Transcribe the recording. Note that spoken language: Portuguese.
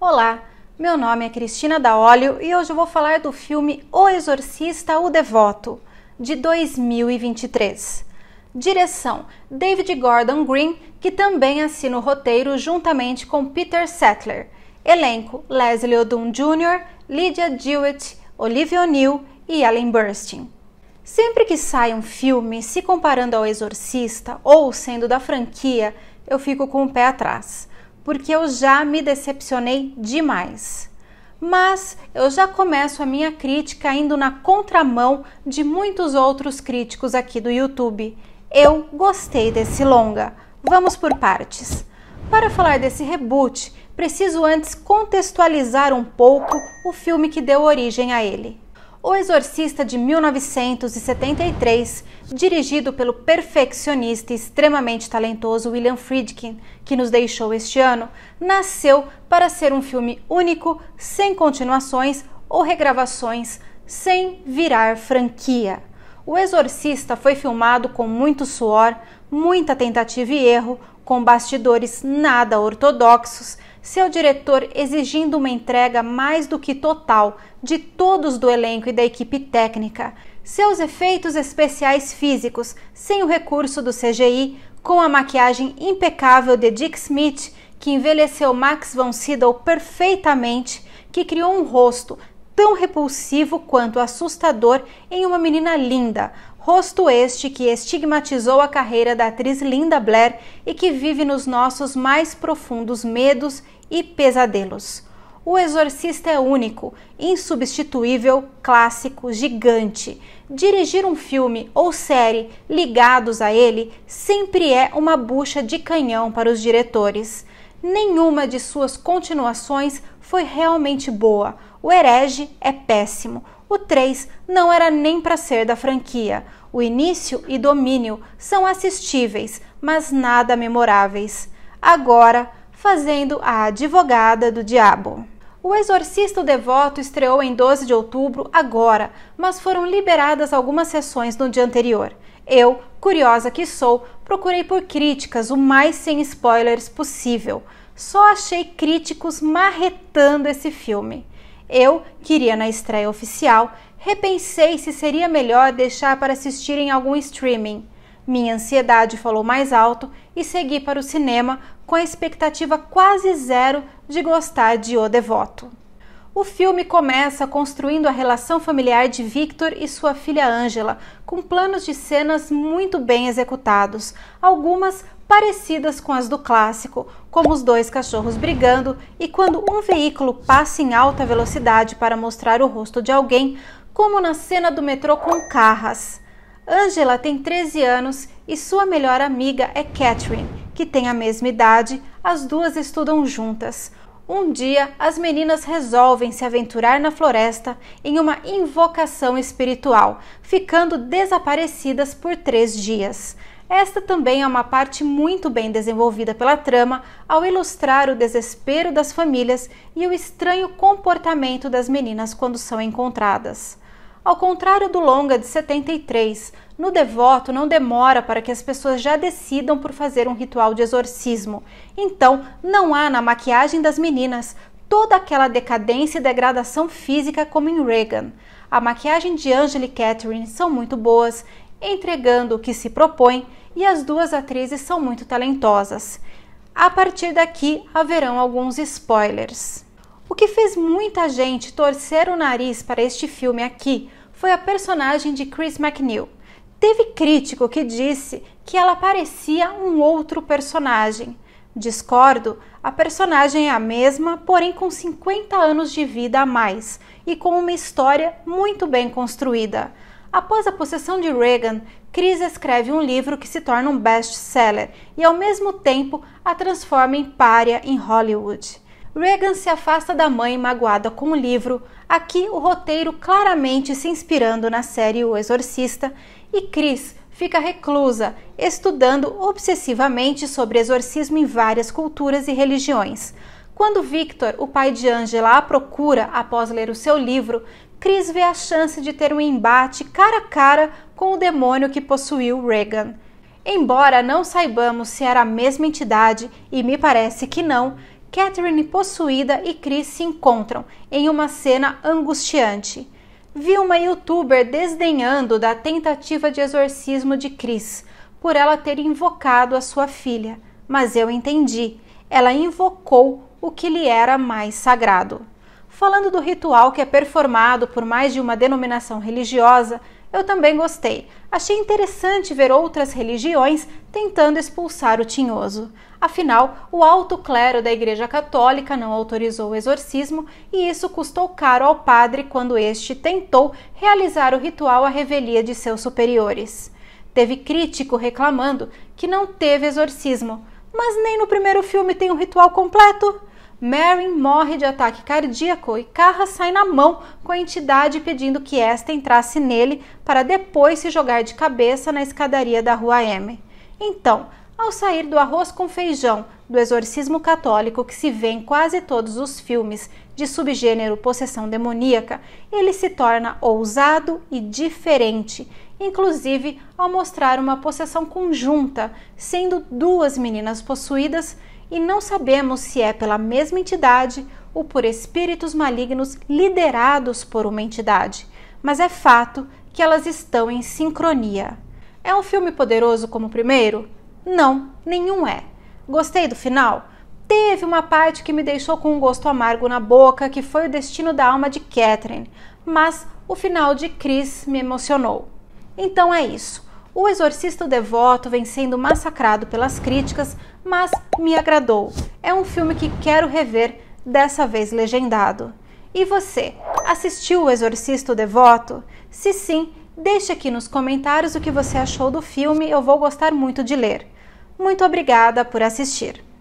Olá, meu nome é Cristina da Óleo e hoje eu vou falar do filme O Exorcista, o Devoto, de 2023. Direção: David Gordon Green, que também assina o roteiro juntamente com Peter Settler. Elenco: Leslie Odom Jr., Lydia Jewett, Olivia O'Neill e Ellen Burstyn. Sempre que sai um filme se comparando ao Exorcista ou sendo da franquia, eu fico com o pé atrás porque eu já me decepcionei demais. Mas eu já começo a minha crítica indo na contramão de muitos outros críticos aqui do YouTube. Eu gostei desse longa. Vamos por partes. Para falar desse reboot, preciso antes contextualizar um pouco o filme que deu origem a ele. O Exorcista de 1973, dirigido pelo perfeccionista e extremamente talentoso William Friedkin, que nos deixou este ano, nasceu para ser um filme único, sem continuações ou regravações, sem virar franquia. O Exorcista foi filmado com muito suor, muita tentativa e erro, com bastidores nada ortodoxos, seu diretor exigindo uma entrega mais do que total de todos do elenco e da equipe técnica, seus efeitos especiais físicos sem o recurso do CGI, com a maquiagem impecável de Dick Smith, que envelheceu Max von Sydow perfeitamente, que criou um rosto tão repulsivo quanto assustador em uma menina linda, rosto este que estigmatizou a carreira da atriz Linda Blair e que vive nos nossos mais profundos medos e pesadelos. O Exorcista é único, insubstituível, clássico, gigante. Dirigir um filme ou série ligados a ele sempre é uma bucha de canhão para os diretores. Nenhuma de suas continuações foi realmente boa. O Herege é péssimo. O 3 não era nem para ser da franquia. O início e domínio são assistíveis, mas nada memoráveis. Agora, fazendo a advogada do diabo. O Exorcista Devoto estreou em 12 de outubro, agora, mas foram liberadas algumas sessões no dia anterior. Eu, curiosa que sou, procurei por críticas o mais sem spoilers possível. Só achei críticos marretando esse filme. Eu, que iria na estreia oficial, repensei se seria melhor deixar para assistir em algum streaming. Minha ansiedade falou mais alto e segui para o cinema com a expectativa quase zero de gostar de O Devoto. O filme começa construindo a relação familiar de Victor e sua filha Angela, com planos de cenas muito bem executados, algumas parecidas com as do clássico, como os dois cachorros brigando e quando um veículo passa em alta velocidade para mostrar o rosto de alguém, como na cena do metrô com Carras. Angela tem 13 anos e sua melhor amiga é Catherine, que tem a mesma idade, as duas estudam juntas. Um dia, as meninas resolvem se aventurar na floresta em uma invocação espiritual, ficando desaparecidas por três dias. Esta também é uma parte muito bem desenvolvida pela trama ao ilustrar o desespero das famílias e o estranho comportamento das meninas quando são encontradas. Ao contrário do longa de 73, no devoto não demora para que as pessoas já decidam por fazer um ritual de exorcismo. Então, não há na maquiagem das meninas toda aquela decadência e degradação física como em Reagan. A maquiagem de Angela e Catherine são muito boas, entregando o que se propõe, e as duas atrizes são muito talentosas. A partir daqui haverão alguns spoilers. O que fez muita gente torcer o nariz para este filme aqui foi a personagem de Chris McNeil. Teve crítico que disse que ela parecia um outro personagem. Discordo, a personagem é a mesma, porém com 50 anos de vida a mais e com uma história muito bem construída. Após a possessão de Reagan, Chris escreve um livro que se torna um best-seller e, ao mesmo tempo, a transforma em párea em Hollywood. Regan se afasta da mãe magoada com o livro, aqui o roteiro claramente se inspirando na série O Exorcista, e Chris fica reclusa, estudando obsessivamente sobre exorcismo em várias culturas e religiões. Quando Victor, o pai de Angela, a procura após ler o seu livro, Chris vê a chance de ter um embate cara a cara com o demônio que possuiu Regan. Embora não saibamos se era a mesma entidade, e me parece que não, Catherine possuída e Chris se encontram em uma cena angustiante. Vi uma youtuber desdenhando da tentativa de exorcismo de Chris por ela ter invocado a sua filha, mas eu entendi. Ela invocou o que lhe era mais sagrado. Falando do ritual que é performado por mais de uma denominação religiosa, eu também gostei. Achei interessante ver outras religiões tentando expulsar o tinhoso. Afinal, o alto clero da Igreja Católica não autorizou o exorcismo e isso custou caro ao padre quando este tentou realizar o ritual à revelia de seus superiores. Teve crítico reclamando que não teve exorcismo, mas nem no primeiro filme tem o um ritual completo. Marin morre de ataque cardíaco e Carra sai na mão com a entidade pedindo que esta entrasse nele para depois se jogar de cabeça na escadaria da rua M. Então, ao sair do arroz com feijão, do exorcismo católico que se vê em quase todos os filmes de subgênero possessão demoníaca, ele se torna ousado e diferente inclusive ao mostrar uma possessão conjunta, sendo duas meninas possuídas, e não sabemos se é pela mesma entidade ou por espíritos malignos liderados por uma entidade, mas é fato que elas estão em sincronia. É um filme poderoso como o primeiro? Não, nenhum é. Gostei do final? Teve uma parte que me deixou com um gosto amargo na boca, que foi o destino da alma de Catherine, mas o final de Chris me emocionou. Então é isso. O Exorcista Devoto vem sendo massacrado pelas críticas, mas me agradou. É um filme que quero rever, dessa vez legendado. E você, assistiu O Exorcista Devoto? Se sim, deixe aqui nos comentários o que você achou do filme, eu vou gostar muito de ler. Muito obrigada por assistir.